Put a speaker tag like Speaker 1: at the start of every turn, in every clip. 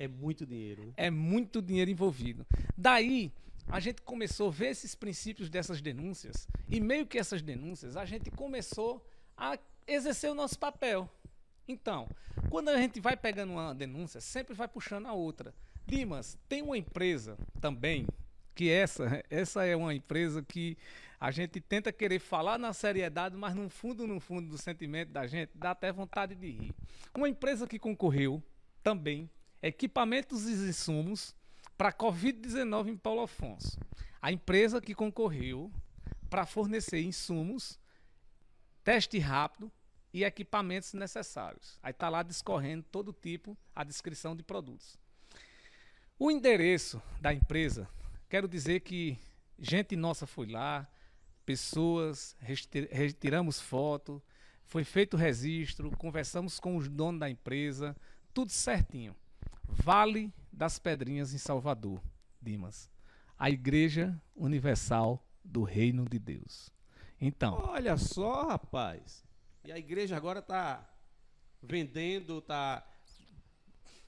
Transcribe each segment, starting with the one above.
Speaker 1: É muito dinheiro. Né? É muito dinheiro envolvido. Daí, a gente começou a ver esses princípios dessas denúncias, e meio que essas denúncias, a gente começou a exercer o nosso papel. Então, quando a gente vai pegando uma denúncia, sempre vai puxando a outra. Limas, tem uma empresa também, que essa, essa é uma empresa que a gente tenta querer falar na seriedade, mas no fundo, no fundo do sentimento da gente, dá até vontade de rir. Uma empresa que concorreu também equipamentos e insumos para Covid-19 em Paulo Afonso. A empresa que concorreu para fornecer insumos, teste rápido e equipamentos necessários. Aí está lá discorrendo todo tipo a descrição de produtos. O endereço da empresa, quero dizer que gente nossa foi lá, pessoas, retiramos foto, foi feito registro, conversamos com os donos da empresa, tudo certinho. Vale das Pedrinhas, em Salvador, Dimas. A Igreja Universal do Reino de Deus. Então. Olha só, rapaz.
Speaker 2: E a igreja agora está vendendo, está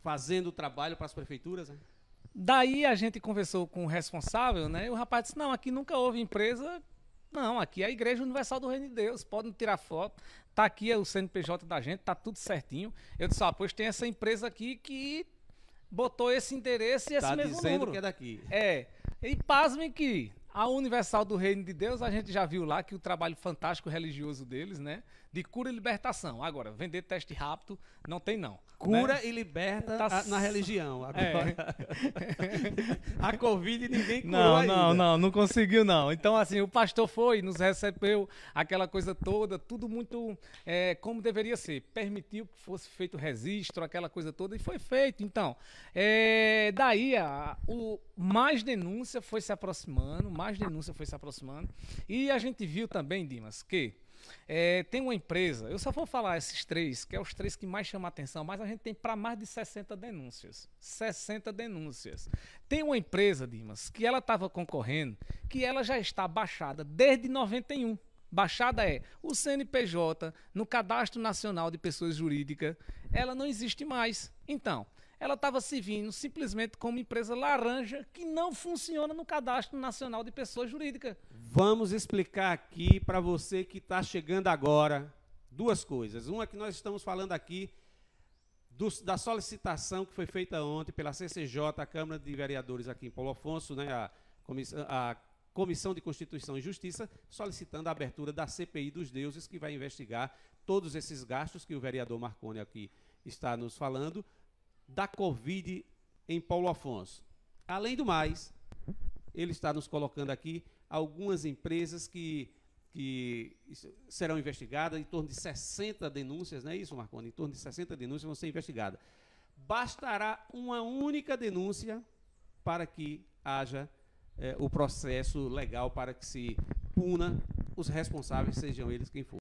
Speaker 2: fazendo o
Speaker 1: trabalho para as prefeituras, né? Daí a gente conversou com o responsável, né? E o rapaz disse: não, aqui nunca houve empresa. Não, aqui é a Igreja Universal do Reino de Deus. Podem tirar foto. Tá aqui é o CNPJ da gente, tá tudo certinho. Eu disse: ah, pois tem essa empresa aqui que botou esse endereço e esse tá mesmo dizendo número. que é daqui. É. E pasmem que a Universal do Reino de Deus, a gente já viu lá que o trabalho fantástico religioso deles, né? de cura e libertação. Agora, vender teste rápido não tem, não. Né? Cura né? e liberta tá a, na religião. É. a Covid ninguém curou Não, ainda. não, não, não conseguiu, não. Então, assim, o pastor foi, nos recebeu, aquela coisa toda, tudo muito é, como deveria ser. Permitiu que fosse feito registro, aquela coisa toda, e foi feito. Então, é, daí, a, o mais denúncia foi se aproximando, mais denúncia foi se aproximando. E a gente viu também, Dimas, que é, tem uma empresa, eu só vou falar esses três, que é os três que mais chamam a atenção, mas a gente tem para mais de 60 denúncias. 60 denúncias. Tem uma empresa, Dimas, que ela estava concorrendo, que ela já está baixada desde 91. Baixada é o CNPJ no Cadastro Nacional de Pessoas Jurídicas, ela não existe mais. Então, ela estava se vindo simplesmente como empresa laranja que não funciona no Cadastro Nacional de Pessoa Jurídica.
Speaker 2: Vamos explicar aqui para você que está chegando agora duas coisas. Uma que nós estamos falando aqui do, da solicitação que foi feita ontem pela CCJ, a Câmara de Vereadores aqui em Paulo Afonso, né, a, comissão, a Comissão de Constituição e Justiça, solicitando a abertura da CPI dos deuses, que vai investigar todos esses gastos que o vereador Marconi aqui está nos falando, da Covid em Paulo Afonso. Além do mais, ele está nos colocando aqui algumas empresas que, que serão investigadas, em torno de 60 denúncias, não é isso, Marconi? Em torno de 60 denúncias vão ser investigadas. Bastará uma única denúncia para que haja eh, o processo legal para que se puna os responsáveis, sejam eles quem for.